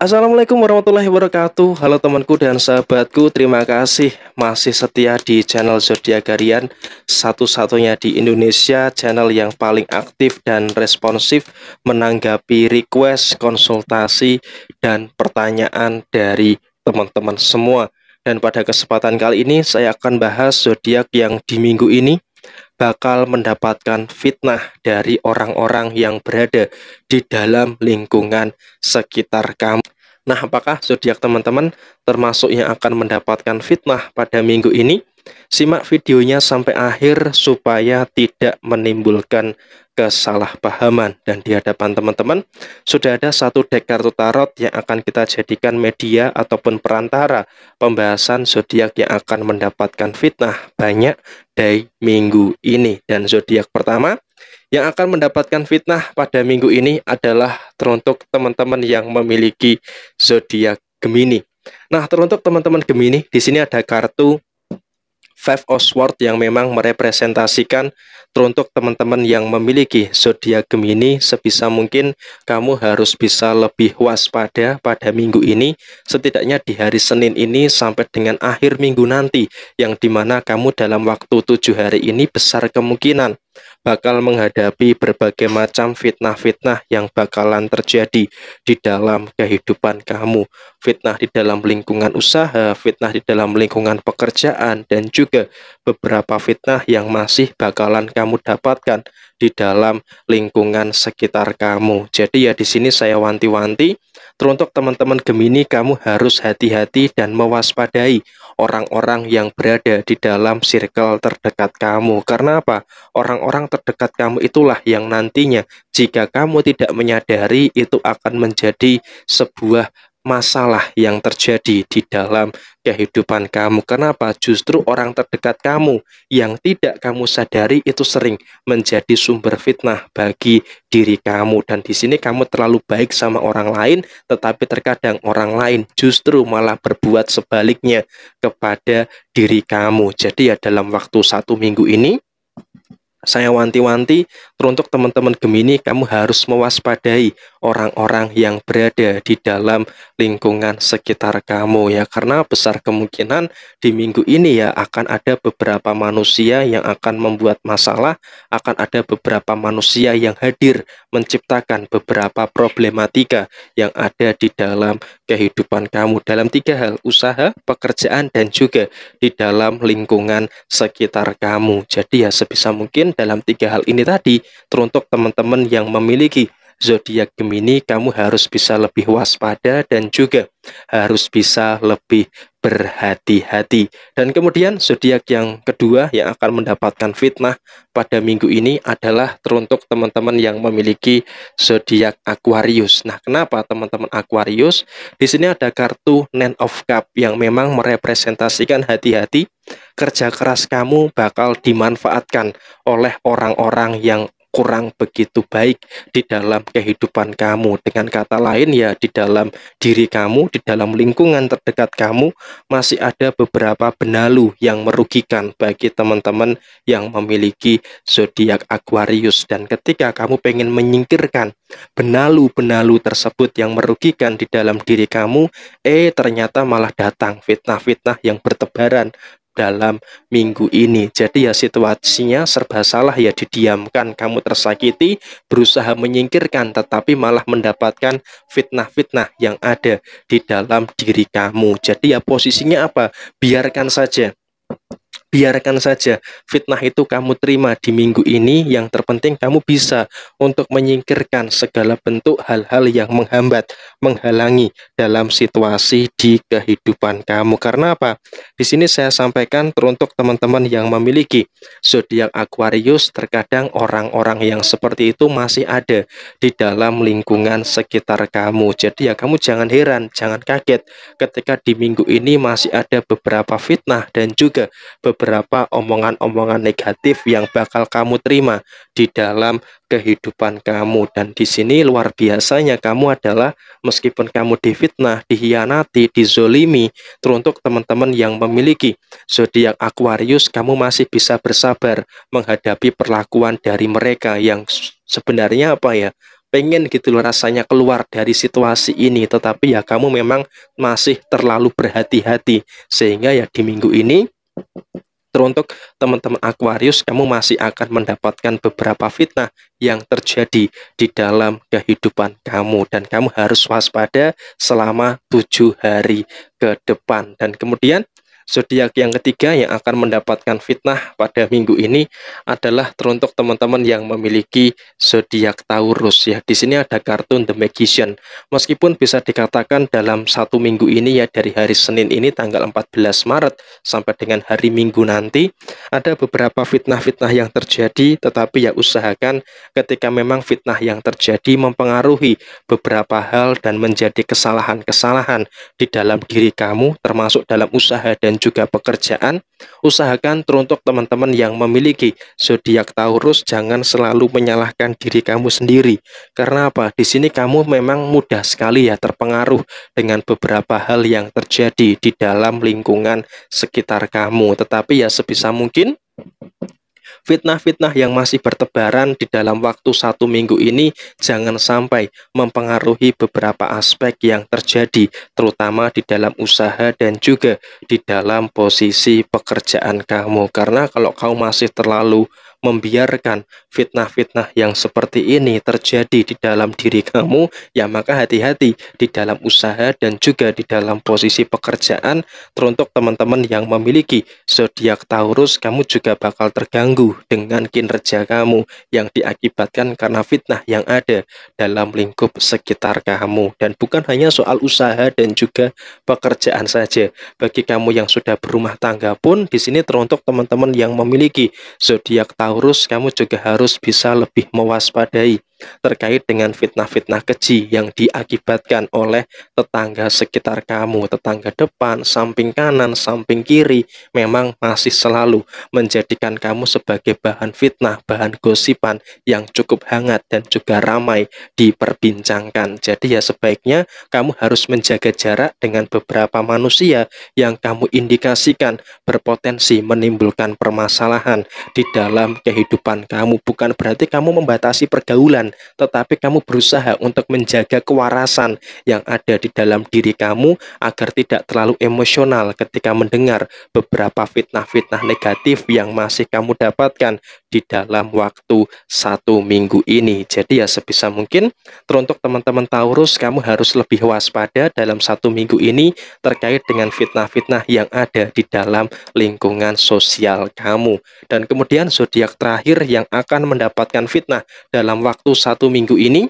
Assalamualaikum warahmatullahi wabarakatuh Halo temanku dan sahabatku Terima kasih masih setia di channel Zodiac Garian, Satu-satunya di Indonesia Channel yang paling aktif dan responsif Menanggapi request, konsultasi, dan pertanyaan dari teman-teman semua Dan pada kesempatan kali ini Saya akan bahas zodiak yang di minggu ini bakal mendapatkan fitnah dari orang-orang yang berada di dalam lingkungan sekitar kamu. Nah, apakah zodiak teman-teman termasuk yang akan mendapatkan fitnah pada minggu ini? Simak videonya sampai akhir supaya tidak menimbulkan kesalahpahaman. Dan di hadapan teman-teman, sudah ada satu deck kartu tarot yang akan kita jadikan media ataupun perantara pembahasan zodiak yang akan mendapatkan fitnah banyak dari minggu ini. Dan zodiak pertama yang akan mendapatkan fitnah pada minggu ini adalah teruntuk teman-teman yang memiliki zodiak Gemini. Nah, teruntuk teman-teman Gemini, di sini ada kartu Five of Swords yang memang merepresentasikan teruntuk teman-teman yang memiliki zodiak Gemini sebisa mungkin kamu harus bisa lebih waspada pada minggu ini setidaknya di hari Senin ini sampai dengan akhir minggu nanti yang dimana kamu dalam waktu tujuh hari ini besar kemungkinan bakal menghadapi berbagai macam fitnah-fitnah yang bakalan terjadi di dalam kehidupan kamu. Fitnah di dalam lingkungan usaha, fitnah di dalam lingkungan pekerjaan, dan juga beberapa fitnah yang masih bakalan kamu dapatkan di dalam lingkungan sekitar kamu. Jadi ya di sini saya wanti-wanti Teruntuk teman-teman Gemini, kamu harus hati-hati dan mewaspadai orang-orang yang berada di dalam circle terdekat kamu. Karena apa? Orang-orang terdekat kamu itulah yang nantinya jika kamu tidak menyadari itu akan menjadi sebuah masalah yang terjadi di dalam kehidupan kamu. Kenapa? Justru orang terdekat kamu yang tidak kamu sadari itu sering menjadi sumber fitnah bagi diri kamu. Dan di sini kamu terlalu baik sama orang lain, tetapi terkadang orang lain justru malah berbuat sebaliknya kepada diri kamu. Jadi ya dalam waktu satu minggu ini, saya wanti-wanti teruntuk teman-teman Gemini kamu harus mewaspadai orang-orang yang berada di dalam lingkungan sekitar kamu ya karena besar kemungkinan di minggu ini ya akan ada beberapa manusia yang akan membuat masalah akan ada beberapa manusia yang hadir menciptakan beberapa problematika yang ada di dalam kehidupan kamu dalam tiga hal usaha pekerjaan dan juga di dalam lingkungan sekitar kamu jadi ya sebisa mungkin dalam tiga hal ini tadi, teruntuk teman-teman yang memiliki zodiak Gemini kamu harus bisa lebih waspada dan juga harus bisa lebih berhati-hati. Dan kemudian zodiak yang kedua yang akan mendapatkan fitnah pada minggu ini adalah teruntuk teman-teman yang memiliki zodiak Aquarius. Nah, kenapa teman-teman Aquarius? Di sini ada kartu Nine of Cup yang memang merepresentasikan hati-hati kerja keras kamu bakal dimanfaatkan oleh orang-orang yang kurang begitu baik di dalam kehidupan kamu. Dengan kata lain ya di dalam diri kamu, di dalam lingkungan terdekat kamu masih ada beberapa benalu yang merugikan bagi teman-teman yang memiliki zodiak Aquarius dan ketika kamu pengen menyingkirkan benalu-benalu tersebut yang merugikan di dalam diri kamu, eh ternyata malah datang fitnah-fitnah yang bertebaran dalam minggu ini. Jadi ya situasinya serba salah ya didiamkan, kamu tersakiti, berusaha menyingkirkan tetapi malah mendapatkan fitnah-fitnah yang ada di dalam diri kamu. Jadi ya posisinya apa? Biarkan saja biarkan saja fitnah itu kamu terima di minggu ini yang terpenting kamu bisa untuk menyingkirkan segala bentuk hal-hal yang menghambat menghalangi dalam situasi di kehidupan kamu karena apa di sini saya sampaikan teruntuk teman-teman yang memiliki zodiak Aquarius terkadang orang-orang yang seperti itu masih ada di dalam lingkungan sekitar kamu jadi ya kamu jangan heran jangan kaget ketika di minggu ini masih ada beberapa fitnah dan juga beberapa beberapa omongan-omongan negatif yang bakal kamu terima di dalam kehidupan kamu dan di sini luar biasanya kamu adalah meskipun kamu difitnah, dihianati, dizolimi teruntuk teman-teman yang memiliki zodiak Aquarius kamu masih bisa bersabar menghadapi perlakuan dari mereka yang sebenarnya apa ya pengen gitu loh rasanya keluar dari situasi ini tetapi ya kamu memang masih terlalu berhati-hati sehingga ya di minggu ini Teruntuk teman-teman Aquarius, kamu masih akan mendapatkan beberapa fitnah yang terjadi di dalam kehidupan kamu dan kamu harus waspada selama tujuh hari ke depan. Dan kemudian zodiak yang ketiga yang akan mendapatkan fitnah pada minggu ini adalah teruntuk teman-teman yang memiliki zodiak Taurus ya. Di sini ada kartun The Magician. Meskipun bisa dikatakan dalam satu minggu ini ya dari hari Senin ini tanggal 14 Maret sampai dengan hari Minggu nanti ada beberapa fitnah-fitnah yang terjadi tetapi ya usahakan ketika memang fitnah yang terjadi mempengaruhi beberapa hal dan menjadi kesalahan-kesalahan di dalam diri kamu termasuk dalam usaha dan juga pekerjaan, usahakan teruntuk teman-teman yang memiliki zodiak Taurus jangan selalu menyalahkan diri kamu sendiri. Karena apa? Di sini kamu memang mudah sekali ya terpengaruh dengan beberapa hal yang terjadi di dalam lingkungan sekitar kamu. Tetapi ya sebisa mungkin Fitnah-fitnah yang masih bertebaran di dalam waktu satu minggu ini jangan sampai mempengaruhi beberapa aspek yang terjadi, terutama di dalam usaha dan juga di dalam posisi pekerjaan kamu. Karena kalau kau masih terlalu membiarkan fitnah-fitnah yang seperti ini terjadi di dalam diri kamu, ya maka hati-hati di dalam usaha dan juga di dalam posisi pekerjaan. Teruntuk teman-teman yang memiliki zodiak Taurus, kamu juga bakal terganggu dengan kinerja kamu yang diakibatkan karena fitnah yang ada dalam lingkup sekitar kamu. Dan bukan hanya soal usaha dan juga pekerjaan saja. Bagi kamu yang sudah berumah tangga pun di sini teruntuk teman-teman yang memiliki zodiak Taurus Taurus, kamu juga harus bisa lebih mewaspadai terkait dengan fitnah-fitnah keji yang diakibatkan oleh tetangga sekitar kamu, tetangga depan, samping kanan, samping kiri, memang masih selalu menjadikan kamu sebagai bahan fitnah, bahan gosipan yang cukup hangat dan juga ramai diperbincangkan. Jadi ya sebaiknya kamu harus menjaga jarak dengan beberapa manusia yang kamu indikasikan berpotensi menimbulkan permasalahan di dalam kehidupan kamu. Bukan berarti kamu membatasi pergaulan tetapi kamu berusaha untuk menjaga kewarasan yang ada di dalam diri kamu agar tidak terlalu emosional ketika mendengar beberapa fitnah-fitnah negatif yang masih kamu dapatkan di dalam waktu satu minggu ini. Jadi ya sebisa mungkin teruntuk teman-teman Taurus, kamu harus lebih waspada dalam satu minggu ini terkait dengan fitnah-fitnah yang ada di dalam lingkungan sosial kamu. Dan kemudian zodiak terakhir yang akan mendapatkan fitnah dalam waktu satu minggu ini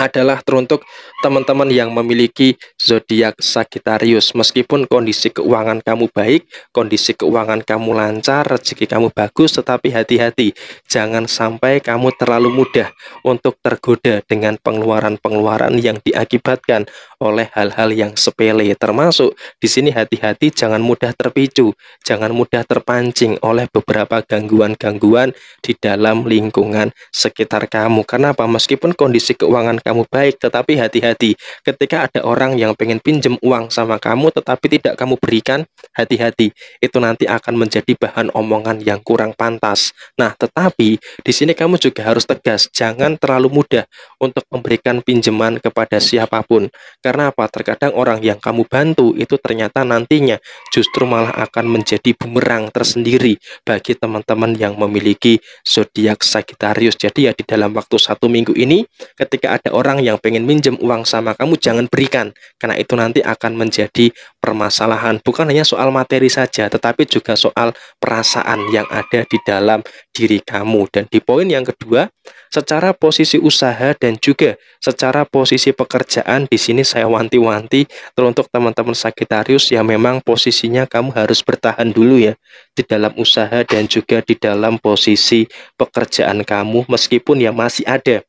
adalah teruntuk teman-teman yang memiliki zodiak Sagittarius. Meskipun kondisi keuangan kamu baik, kondisi keuangan kamu lancar, rezeki kamu bagus, tetapi hati-hati, jangan sampai kamu terlalu mudah untuk tergoda dengan pengeluaran-pengeluaran yang diakibatkan oleh hal-hal yang sepele termasuk di sini hati-hati jangan mudah terpicu, jangan mudah terpancing oleh beberapa gangguan-gangguan di dalam lingkungan sekitar kamu. Kenapa? Meskipun kondisi keuangan kamu baik, tetapi hati-hati ketika ada orang yang pengen pinjem uang sama kamu tetapi tidak kamu berikan, hati-hati. Itu nanti akan menjadi bahan omongan yang kurang pantas. Nah, tetapi di sini kamu juga harus tegas, jangan terlalu mudah untuk memberikan pinjaman kepada siapapun. Karena apa? Terkadang orang yang kamu bantu itu ternyata nantinya justru malah akan menjadi bumerang tersendiri bagi teman-teman yang memiliki zodiak Sagittarius. Jadi ya di dalam waktu satu minggu ini, ketika ada orang yang pengen minjem uang sama kamu, jangan berikan. Karena itu nanti akan menjadi permasalahan bukan hanya soal materi saja tetapi juga soal perasaan yang ada di dalam diri kamu dan di poin yang kedua secara posisi usaha dan juga secara posisi pekerjaan di sini saya wanti-wanti untuk teman-teman Sagittarius yang memang posisinya kamu harus bertahan dulu ya di dalam usaha dan juga di dalam posisi pekerjaan kamu meskipun ya masih ada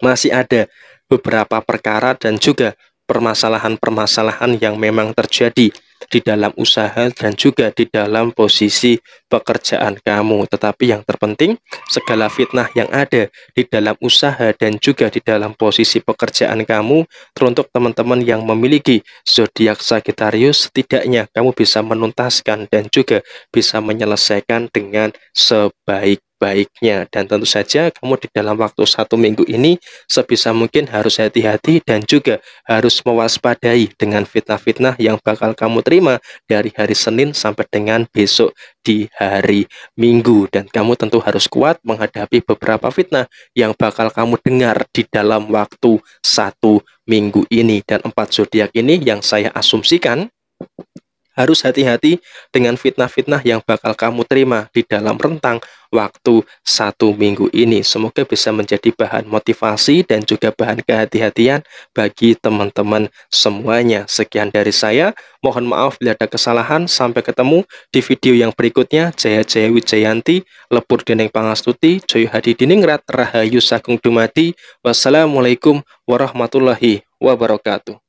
masih ada beberapa perkara dan juga permasalahan-permasalahan yang memang terjadi di dalam usaha dan juga di dalam posisi pekerjaan kamu. Tetapi yang terpenting, segala fitnah yang ada di dalam usaha dan juga di dalam posisi pekerjaan kamu, teruntuk teman-teman yang memiliki zodiak Sagittarius, setidaknya kamu bisa menuntaskan dan juga bisa menyelesaikan dengan sebaik baiknya dan tentu saja kamu di dalam waktu satu minggu ini sebisa mungkin harus hati-hati dan juga harus mewaspadai dengan fitnah-fitnah yang bakal kamu terima dari hari Senin sampai dengan besok di hari Minggu dan kamu tentu harus kuat menghadapi beberapa fitnah yang bakal kamu dengar di dalam waktu satu minggu ini dan empat zodiak ini yang saya asumsikan harus hati-hati dengan fitnah-fitnah yang bakal kamu terima di dalam rentang waktu satu minggu ini. Semoga bisa menjadi bahan motivasi dan juga bahan kehati-hatian bagi teman-teman semuanya. Sekian dari saya, mohon maaf bila ada kesalahan. Sampai ketemu di video yang berikutnya. Jaya Jaya Wijayanti, Lebur Dening Pangastuti, Joyo Hadi Diningrat, Rahayu Sagung Dumadi. Wassalamualaikum warahmatullahi wabarakatuh.